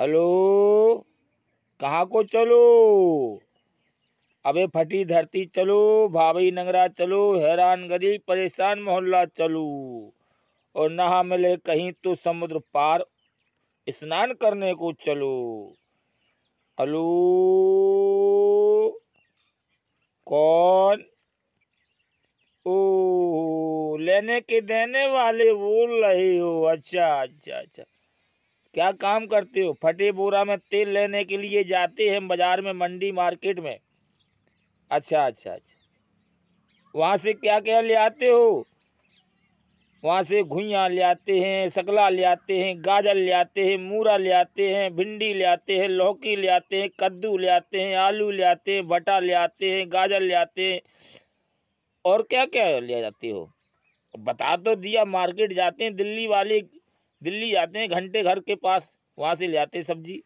hello कहाँ को चलो अबे फटी धरती चलो भाभी नंगरा चलो हैरान गरीब परेशान मोहल्ला चलो और नहा मिले कहीं तो समुद्र पार स्नान करने को चलो हेलो कौन ओ लेने के देने वाले बोल रहे हो अच्छा अच्छा अच्छा क्या काम करते हो फटे बोरा में तेल लेने के लिए जाते हैं बाज़ार में मंडी मार्केट में अच्छा अच्छा अच्छा वहाँ से क्या क्या ले आते हो वहाँ से घुइयाँ ले आते हैं सकला ले आते हैं गाजर ले आते हैं मूरा ले आते हैं भिंडी ले आते हैं लौकी ले आते हैं कद्दू ले आते हैं आलू ले आते हैं भटा ले आते हैं गाजर ले आते हैं और क्या क्या ले जाते हो बता तो दिया मार्केट जाते हैं दिल्ली वाले दिल्ली जाते हैं घंटे घर के पास वहाँ से ले आते हैं सब्जी